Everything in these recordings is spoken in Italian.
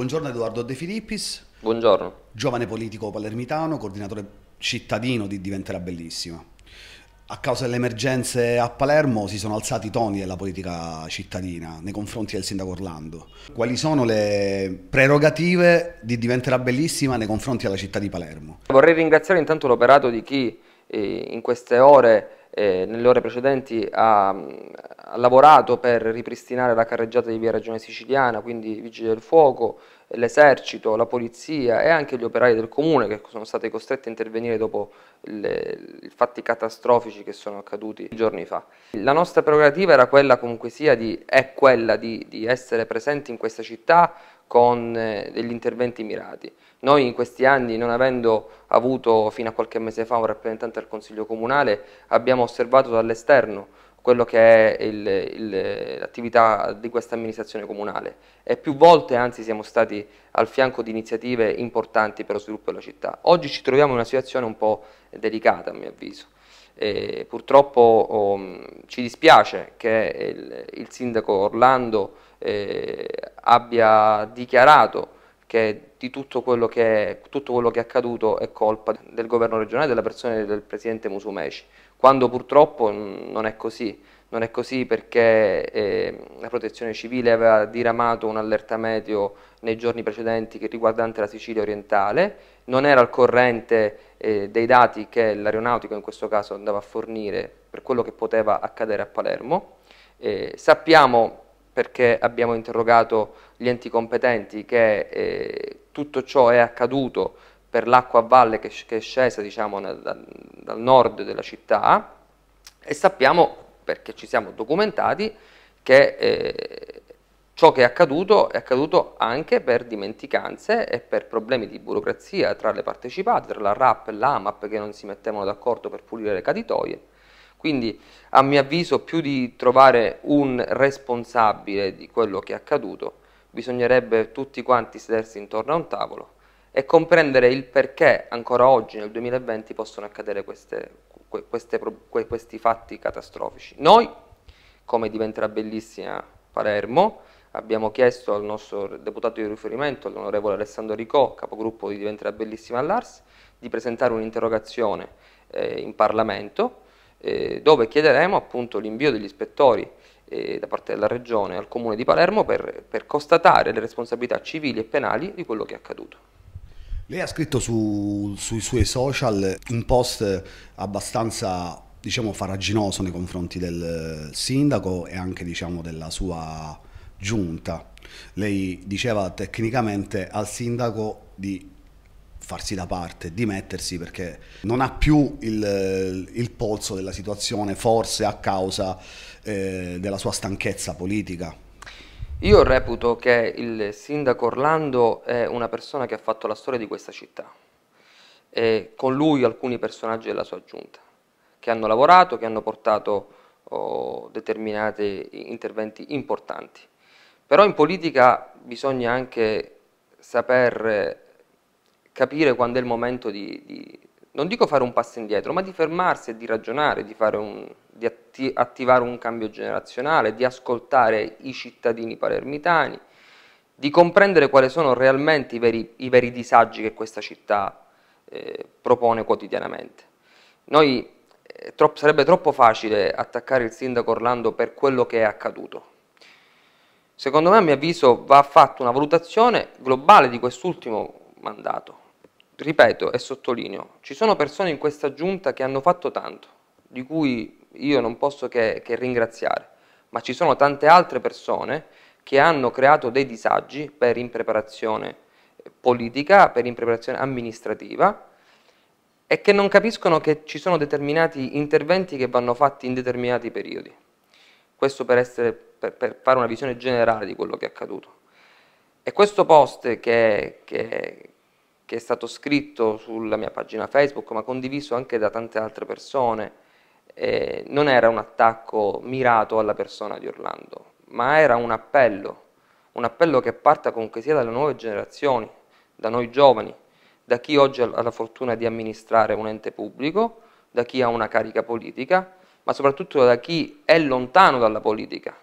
Buongiorno Edoardo De Filippis. Buongiorno. Giovane politico palermitano, coordinatore cittadino di Diventerà Bellissima. A causa delle emergenze a Palermo si sono alzati i toni della politica cittadina nei confronti del sindaco Orlando. Quali sono le prerogative di Diventerà Bellissima nei confronti della città di Palermo? Vorrei ringraziare intanto l'operato di chi eh, in queste ore eh, nelle ore precedenti ha, ha, lavorato per ripristinare la carreggiata di via Regione Siciliana, quindi i vigili del fuoco, l'esercito, la polizia e anche gli operai del comune che sono stati costretti a intervenire dopo i fatti catastrofici che sono accaduti giorni fa. La nostra prerogativa era quella comunque sia di, è quella di, di essere presenti in questa città con eh, degli interventi mirati. Noi in questi anni, non avendo avuto fino a qualche mese fa un rappresentante al Consiglio Comunale, abbiamo osservato dall'esterno quello che è l'attività di questa amministrazione comunale e più volte anzi siamo stati al fianco di iniziative importanti per lo sviluppo della città. Oggi ci troviamo in una situazione un po' delicata a mio avviso. E purtroppo oh, ci dispiace che il, il sindaco Orlando eh, abbia dichiarato che di tutto quello che, tutto quello che, è accaduto è colpa del governo regionale e della persona del presidente Musumeci, quando purtroppo non è così. Non è così perché eh, la protezione civile aveva diramato un'allerta meteo nei giorni precedenti riguardante la Sicilia orientale, non era al corrente eh, dei dati che l'aeronautico in questo caso andava a fornire per quello che poteva accadere a Palermo. Eh, sappiamo, perché abbiamo interrogato gli enti competenti, che eh, tutto ciò è accaduto per l'acqua a valle che, che è scesa diciamo, dal, dal nord della città e sappiamo, perché ci siamo documentati, che eh, Ciò che è accaduto è accaduto anche per dimenticanze e per problemi di burocrazia tra le partecipate, tra la RAP e l'AMAP che non si mettevano d'accordo per pulire le caditoie. Quindi a mio avviso più di trovare un responsabile di quello che è accaduto, bisognerebbe tutti quanti sedersi intorno a un tavolo e comprendere il perché ancora oggi nel 2020 possono accadere queste, queste, questi fatti catastrofici. Noi, come diventerà bellissima Palermo, abbiamo chiesto al nostro deputato di riferimento, l'onorevole Alessandro Ricò, capogruppo di Diventerà Bellissima all'Ars, di presentare un'interrogazione eh, in Parlamento eh, dove chiederemo appunto l'invio degli ispettori eh, da parte della Regione al Comune di Palermo per, per constatare le responsabilità civili e penali di quello che è accaduto. Lei ha scritto su, sui suoi social un post abbastanza diciamo faraginoso nei confronti del sindaco e anche diciamo, della sua giunta. Lei diceva tecnicamente al sindaco di farsi da parte, dimettersi perché non ha più il, il polso della situazione, forse a causa eh, della sua stanchezza politica. Io reputo che il sindaco Orlando è una persona che ha fatto la storia di questa città e con lui alcuni personaggi della sua giunta che hanno lavorato, che hanno portato oh, determinati interventi importanti. Però in politica bisogna anche saper capire quando è il momento di, di non dico fare un passo indietro, ma di fermarsi e di ragionare, di, un, di atti, attivare un cambio generazionale, di ascoltare i cittadini palermitani, di comprendere quali sono realmente i veri, i veri disagi che questa città eh, propone quotidianamente. Noi, eh, troppo, sarebbe troppo facile attaccare il sindaco Orlando per quello che è accaduto, Secondo me, a mio avviso, va fatta una valutazione globale di quest'ultimo mandato. Ripeto e sottolineo, ci sono persone in questa giunta che hanno fatto tanto, di cui io non posso che, che ringraziare, ma ci sono tante altre persone che hanno creato dei disagi per impreparazione politica, per impreparazione amministrativa e che non capiscono che ci sono determinati interventi che vanno fatti in determinati periodi. Questo per, essere, per, per fare una visione generale di quello che è accaduto. E questo post che, che, che, è stato scritto sulla mia pagina Facebook, ma condiviso anche da tante altre persone, eh, non era un attacco mirato alla persona di Orlando, ma era un appello, un appello che parta comunque sia dalle nuove generazioni, da noi giovani, da chi oggi ha la fortuna di amministrare un ente pubblico, da chi ha una carica politica, ma soprattutto da chi è lontano dalla politica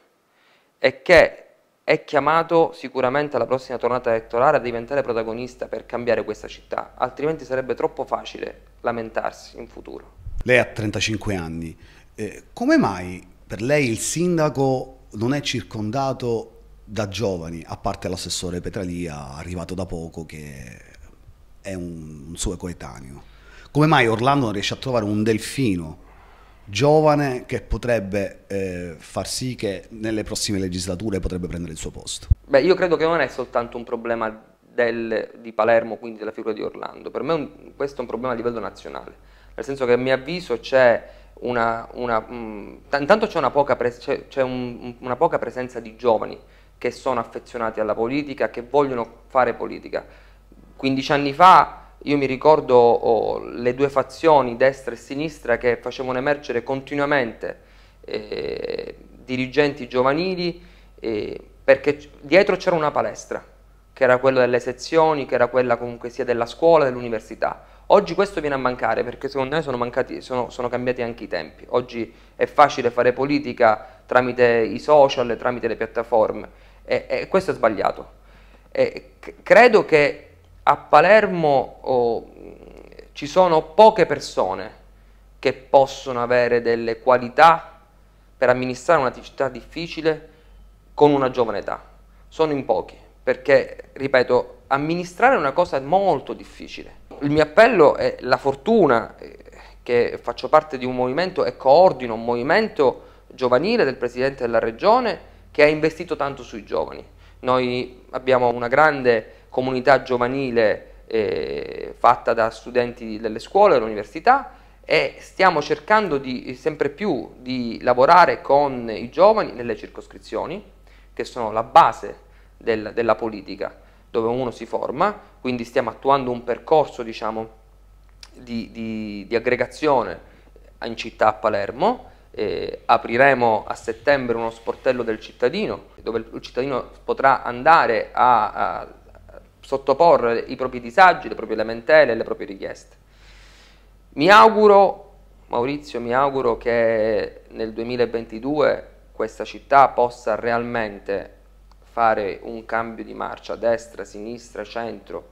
e che è chiamato sicuramente alla prossima tornata elettorale a diventare protagonista per cambiare questa città, altrimenti sarebbe troppo facile lamentarsi in futuro. Lei ha 35 anni, eh, come mai per lei il sindaco non è circondato da giovani, a parte l'assessore Petralia, arrivato da poco, che è un, un suo coetaneo? Come mai Orlando non riesce a trovare un delfino giovane che potrebbe eh, far sì che nelle prossime legislature potrebbe prendere il suo posto? Beh, io credo che non è soltanto un problema del, di Palermo, quindi della figura di Orlando, per me un, questo è un problema a livello nazionale, nel senso che a mio avviso c'è una, una mh, mm, intanto c'è, una poca, pres un, una poca presenza di giovani che sono affezionati alla politica, che vogliono fare politica. 15 anni fa io mi ricordo oh, le due fazioni, destra e sinistra, che facevano emergere continuamente eh, dirigenti giovanili eh, perché dietro c'era una palestra, che era quella delle sezioni, che era quella comunque sia della scuola, dell'università. Oggi questo viene a mancare perché secondo me sono, mancati, sono, sono, cambiati anche i tempi. Oggi è facile fare politica tramite i social, tramite le piattaforme e, e questo è sbagliato. E credo che a Palermo oh, ci sono poche persone che possono avere delle qualità per amministrare una città difficile con una giovane età. Sono in pochi, perché, ripeto, amministrare è una cosa molto difficile. Il mio appello è la fortuna eh, che faccio parte di un movimento e coordino un movimento giovanile del Presidente della Regione che ha investito tanto sui giovani. Noi abbiamo una grande comunità giovanile eh, fatta da studenti delle scuole, dell'università e stiamo cercando di, sempre più di lavorare con i giovani nelle circoscrizioni, che sono la base del, della politica, dove uno si forma, quindi stiamo attuando un percorso diciamo, di, di, di aggregazione in città a Palermo, eh, apriremo a settembre uno sportello del cittadino dove il cittadino potrà andare a, a, sottoporre i propri disagi, le proprie lamentele, le proprie richieste. Mi auguro, Maurizio, mi auguro che nel 2022 questa città possa realmente fare un cambio di marcia, destra, sinistra, centro,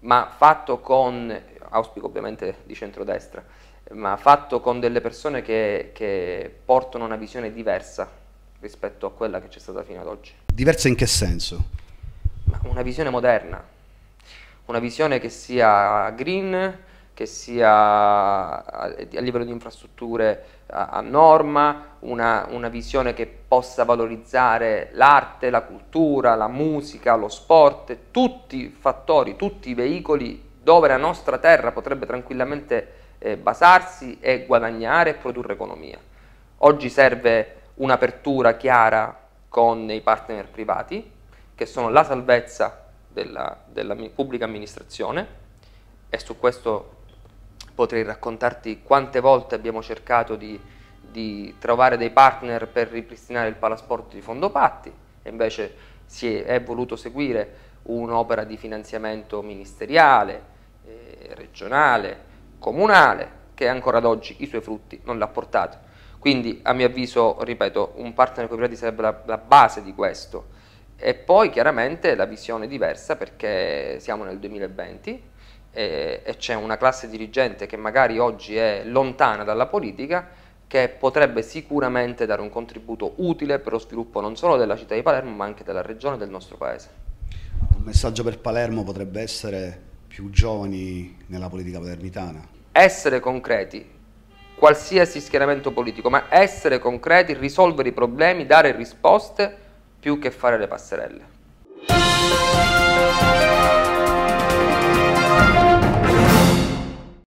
ma fatto con, auspico ovviamente di centrodestra, ma fatto con delle persone che, che portano una visione diversa rispetto a quella che c'è stata fino ad oggi. Diversa in che senso? una visione moderna, una visione che sia green, che sia eh, a, livello di infrastrutture a, eh, a norma, una, una, visione che possa valorizzare l'arte, la cultura, la musica, lo sport, tutti i fattori, tutti i veicoli dove la nostra terra potrebbe tranquillamente eh, basarsi e guadagnare e produrre economia. Oggi serve un'apertura chiara con i partner privati, che sono la salvezza della, della pubblica amministrazione e su questo potrei raccontarti quante volte abbiamo cercato di, di trovare dei partner per ripristinare il palasporto di Fondopatti e invece si è, è voluto seguire un'opera di finanziamento ministeriale, eh, regionale, comunale, che ancora ad oggi i suoi frutti non l'ha portato. Quindi a mio avviso, ripeto, un partner con privati sarebbe la, la base di questo. E poi chiaramente la visione è diversa perché siamo nel 2020 e, e c'è una classe dirigente che magari oggi è lontana dalla politica che potrebbe sicuramente dare un contributo utile per lo sviluppo non solo della città di Palermo ma anche della regione e del nostro paese. Un messaggio per Palermo potrebbe essere più giovani nella politica palermitana? Essere concreti, qualsiasi schieramento politico, ma essere concreti, risolvere i problemi, dare risposte più che fare le passerelle.